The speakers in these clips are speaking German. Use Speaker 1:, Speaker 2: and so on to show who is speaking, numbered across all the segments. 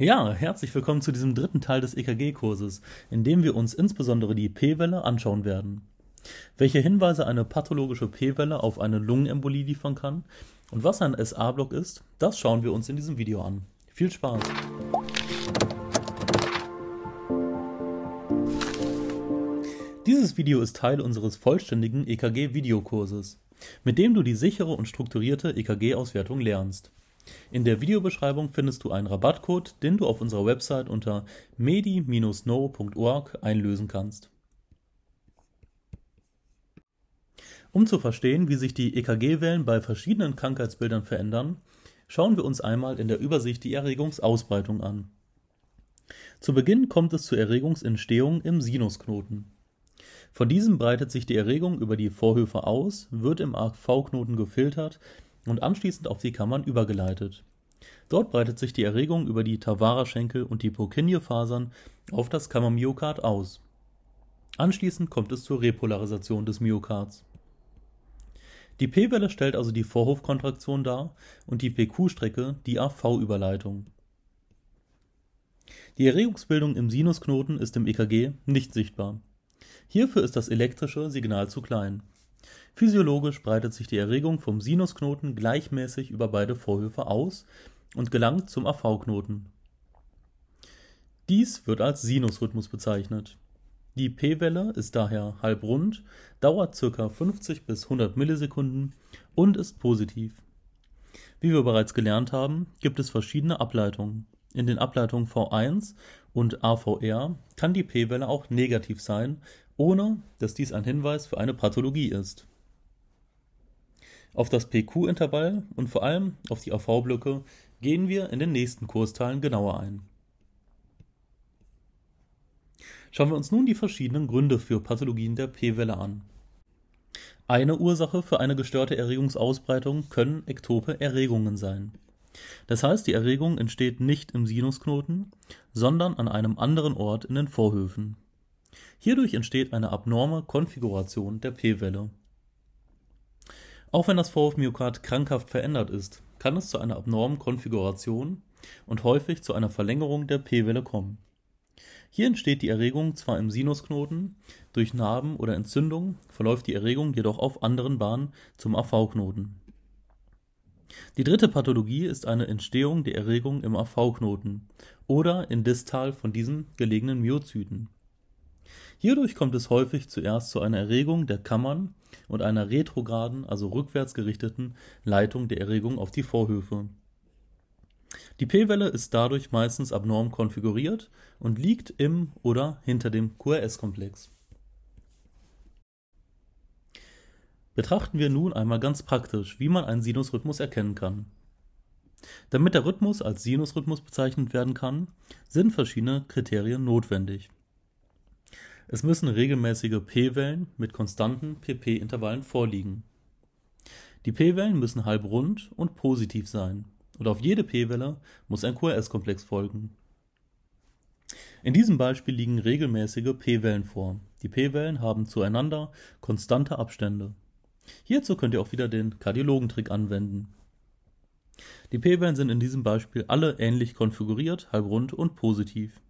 Speaker 1: Ja, herzlich willkommen zu diesem dritten Teil des EKG-Kurses, in dem wir uns insbesondere die P-Welle anschauen werden. Welche Hinweise eine pathologische P-Welle auf eine Lungenembolie liefern kann und was ein SA-Block ist, das schauen wir uns in diesem Video an. Viel Spaß! Dieses Video ist Teil unseres vollständigen EKG-Videokurses, mit dem du die sichere und strukturierte EKG-Auswertung lernst. In der Videobeschreibung findest du einen Rabattcode, den du auf unserer Website unter medi-no.org einlösen kannst. Um zu verstehen, wie sich die EKG-Wellen bei verschiedenen Krankheitsbildern verändern, schauen wir uns einmal in der Übersicht die Erregungsausbreitung an. Zu Beginn kommt es zur Erregungsentstehung im Sinusknoten. Von diesem breitet sich die Erregung über die Vorhöfe aus, wird im AV-Knoten gefiltert und anschließend auf die Kammern übergeleitet. Dort breitet sich die Erregung über die Tarvara-Schenkel und die Purkinje-Fasern auf das Kammermyokard aus. Anschließend kommt es zur Repolarisation des Myokards. Die P-Welle stellt also die Vorhofkontraktion dar und die PQ-Strecke die AV-Überleitung. Die Erregungsbildung im Sinusknoten ist im EKG nicht sichtbar. Hierfür ist das elektrische Signal zu klein Physiologisch breitet sich die Erregung vom Sinusknoten gleichmäßig über beide Vorhöfe aus und gelangt zum AV-Knoten. Dies wird als Sinusrhythmus bezeichnet. Die p-Welle ist daher halbrund, dauert ca. 50 bis 100 Millisekunden und ist positiv. Wie wir bereits gelernt haben, gibt es verschiedene Ableitungen. In den Ableitungen V1 und AVR kann die p-Welle auch negativ sein, ohne dass dies ein Hinweis für eine Pathologie ist. Auf das PQ-Intervall und vor allem auf die AV-Blöcke gehen wir in den nächsten Kursteilen genauer ein. Schauen wir uns nun die verschiedenen Gründe für Pathologien der P-Welle an. Eine Ursache für eine gestörte Erregungsausbreitung können ektope Erregungen sein. Das heißt, die Erregung entsteht nicht im Sinusknoten, sondern an einem anderen Ort in den Vorhöfen. Hierdurch entsteht eine abnorme Konfiguration der P-Welle. Auch wenn das VF-Myokard krankhaft verändert ist, kann es zu einer abnormen Konfiguration und häufig zu einer Verlängerung der P-Welle kommen. Hier entsteht die Erregung zwar im Sinusknoten, durch Narben oder Entzündung verläuft die Erregung jedoch auf anderen Bahnen zum AV-Knoten. Die dritte Pathologie ist eine Entstehung der Erregung im AV-Knoten oder in distal von diesen gelegenen Myozyten. Hierdurch kommt es häufig zuerst zu einer Erregung der Kammern und einer retrograden, also rückwärts gerichteten Leitung der Erregung auf die Vorhöfe. Die P-Welle ist dadurch meistens abnorm konfiguriert und liegt im oder hinter dem QRS-Komplex. Betrachten wir nun einmal ganz praktisch, wie man einen Sinusrhythmus erkennen kann. Damit der Rhythmus als Sinusrhythmus bezeichnet werden kann, sind verschiedene Kriterien notwendig. Es müssen regelmäßige p-Wellen mit konstanten pp-Intervallen vorliegen. Die p-Wellen müssen halbrund und positiv sein und auf jede p-Welle muss ein QRS-Komplex folgen. In diesem Beispiel liegen regelmäßige p-Wellen vor. Die p-Wellen haben zueinander konstante Abstände. Hierzu könnt ihr auch wieder den Kardiologentrick anwenden. Die p-Wellen sind in diesem Beispiel alle ähnlich konfiguriert, halbrund und positiv.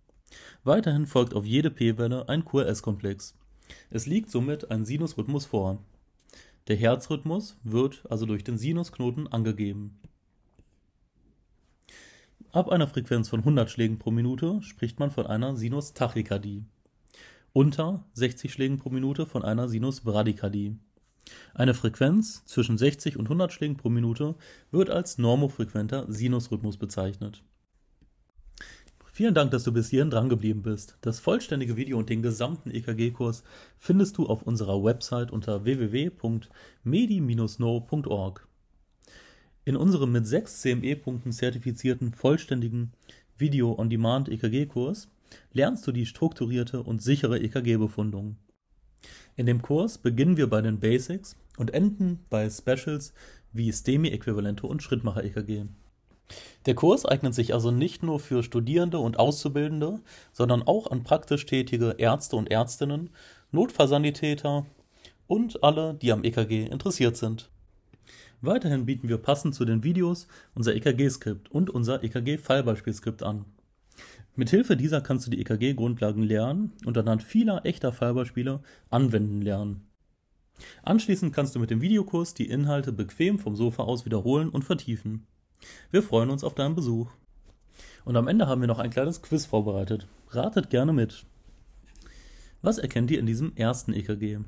Speaker 1: Weiterhin folgt auf jede p-Welle ein QRS-Komplex. Es liegt somit ein Sinusrhythmus vor. Der Herzrhythmus wird also durch den Sinusknoten angegeben. Ab einer Frequenz von 100 Schlägen pro Minute spricht man von einer Sinustachykardie. Unter 60 Schlägen pro Minute von einer Sinusbradykardie. Eine Frequenz zwischen 60 und 100 Schlägen pro Minute wird als normofrequenter Sinusrhythmus bezeichnet. Vielen Dank, dass du bis hierhin drangeblieben bist. Das vollständige Video und den gesamten EKG-Kurs findest du auf unserer Website unter www.medi-no.org. In unserem mit sechs CME-Punkten zertifizierten vollständigen Video-on-Demand-EKG-Kurs lernst du die strukturierte und sichere EKG-Befundung. In dem Kurs beginnen wir bei den Basics und enden bei Specials wie STEMI-Äquivalente und Schrittmacher-EKG. Der Kurs eignet sich also nicht nur für Studierende und Auszubildende, sondern auch an praktisch tätige Ärzte und Ärztinnen, Notfallsanitäter und alle, die am EKG interessiert sind. Weiterhin bieten wir passend zu den Videos unser EKG-Skript und unser EKG-Fallbeispielskript an. Mithilfe dieser kannst du die EKG-Grundlagen lernen und anhand vieler echter Fallbeispiele anwenden lernen. Anschließend kannst du mit dem Videokurs die Inhalte bequem vom Sofa aus wiederholen und vertiefen. Wir freuen uns auf deinen Besuch. Und am Ende haben wir noch ein kleines Quiz vorbereitet. Ratet gerne mit. Was erkennt ihr in diesem ersten EKG?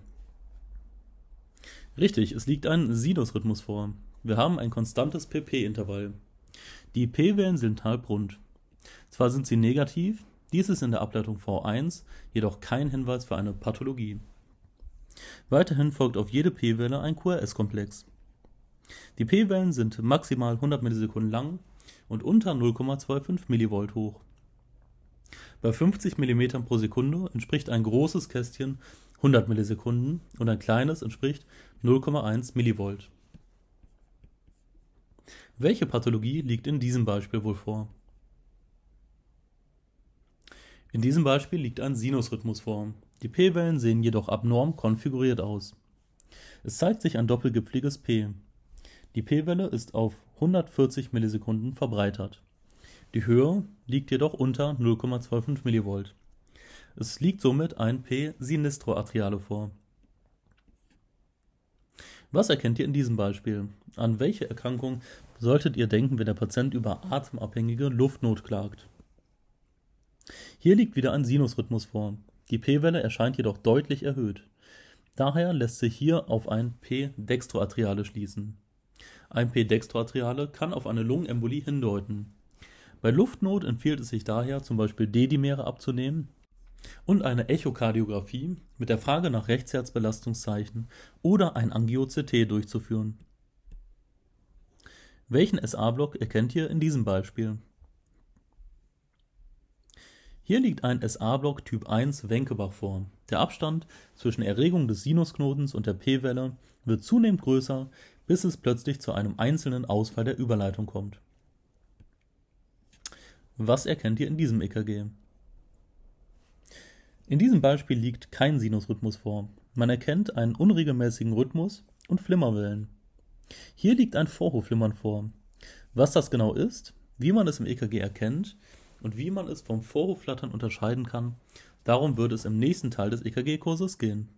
Speaker 1: Richtig, es liegt ein Sinusrhythmus vor. Wir haben ein konstantes PP-Intervall. Die P-Wellen sind halbrund. Zwar sind sie negativ, dies ist in der Ableitung V1 jedoch kein Hinweis für eine Pathologie. Weiterhin folgt auf jede P-Welle ein QRS-Komplex. Die P-Wellen sind maximal 100 Millisekunden lang und unter 0,25 Millivolt hoch. Bei 50 mm pro Sekunde entspricht ein großes Kästchen 100 Millisekunden und ein kleines entspricht 0,1 Millivolt. Welche Pathologie liegt in diesem Beispiel wohl vor? In diesem Beispiel liegt ein Sinusrhythmus vor. Die P-Wellen sehen jedoch abnorm konfiguriert aus. Es zeigt sich ein doppelgipfliges P, die P-Welle ist auf 140 Millisekunden verbreitert. Die Höhe liegt jedoch unter 0,25 mV. Es liegt somit ein P sinistro atriale vor. Was erkennt ihr in diesem Beispiel? An welche Erkrankung solltet ihr denken, wenn der Patient über atemabhängige Luftnot klagt? Hier liegt wieder ein Sinusrhythmus vor. Die P-Welle erscheint jedoch deutlich erhöht. Daher lässt sich hier auf ein P-Dextroatriale schließen. IP-Dextratriale kann auf eine Lungenembolie hindeuten. Bei Luftnot empfiehlt es sich daher, zum Beispiel D-Dimere abzunehmen und eine Echokardiographie mit der Frage nach Rechtsherzbelastungszeichen oder ein Angio-CT durchzuführen. Welchen SA-Block erkennt ihr in diesem Beispiel? Hier liegt ein SA-Block Typ 1 Wenkebach vor. Der Abstand zwischen Erregung des Sinusknotens und der p-Welle wird zunehmend größer, bis es plötzlich zu einem einzelnen Ausfall der Überleitung kommt. Was erkennt ihr in diesem EKG? In diesem Beispiel liegt kein Sinusrhythmus vor. Man erkennt einen unregelmäßigen Rhythmus und Flimmerwellen. Hier liegt ein Vorhofflimmern vor. Was das genau ist, wie man es im EKG erkennt und wie man es vom Vorhofflattern unterscheiden kann, darum würde es im nächsten Teil des EKG-Kurses gehen.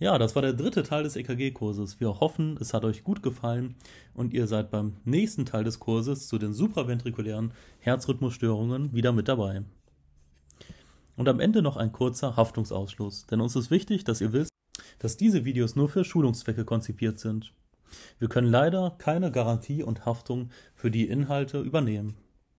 Speaker 1: Ja, das war der dritte Teil des EKG-Kurses. Wir hoffen, es hat euch gut gefallen und ihr seid beim nächsten Teil des Kurses zu den supraventrikulären Herzrhythmusstörungen wieder mit dabei. Und am Ende noch ein kurzer Haftungsausschluss, denn uns ist wichtig, dass ihr wisst, dass diese Videos nur für Schulungszwecke konzipiert sind. Wir können leider keine Garantie und Haftung für die Inhalte übernehmen.